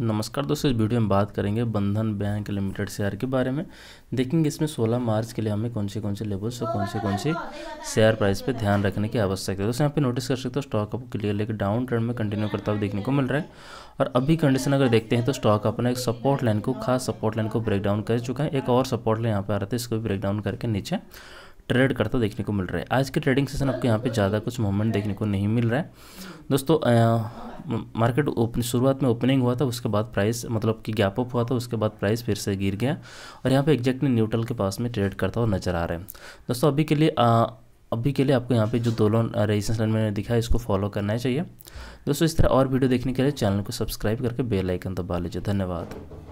नमस्कार दोस्तों इस वीडियो में बात करेंगे बंधन बैंक लिमिटेड शेयर के बारे में देखेंगे इसमें 16 मार्च के लिए हमें कौन से कौन से लेवल्स और कौन से कौन से शेयर प्राइस पे ध्यान रखने की आवश्यकता है दोस्तों यहाँ पे नोटिस कर सकते हो स्टॉक आपको क्लियर लेकर डाउन ट्रेंड में कंटिन्यू करता हुआ देखने को मिल रहा है और अभी कंडीशन अगर देखते हैं तो स्टॉक अपने एक सपोर्ट लाइन को खास सपोर्ट लाइन को ब्रेकडाउन कर चुका है एक और सपोर्ट लाइन यहाँ पर आ रहा था इसको भी ब्रेकडाउन करके नीचे ट्रेड करता देखने को मिल रहा है आज के ट्रेडिंग सेशन आपको यहाँ पे ज़्यादा कुछ मूवमेंट देखने को नहीं मिल रहा है दोस्तों मार्केट ओपन शुरुआत में ओपनिंग हुआ था उसके बाद प्राइस मतलब कि गैप अप हुआ था उसके बाद प्राइस फिर से गिर गया और यहाँ पे एग्जैक्टली न्यूट्रल के पास में ट्रेड करता हुआ नजर आ रहे हैं दोस्तों अभी के लिए आ, अभी के लिए आपको यहाँ पे जो दोनों रेजिस्टेंस लाइन मैंने दिखा है इसको फॉलो करना चाहिए दोस्तों इस तरह और वीडियो देखने के लिए चैनल को सब्सक्राइब करके बेल आइकन दबा लीजिए धन्यवाद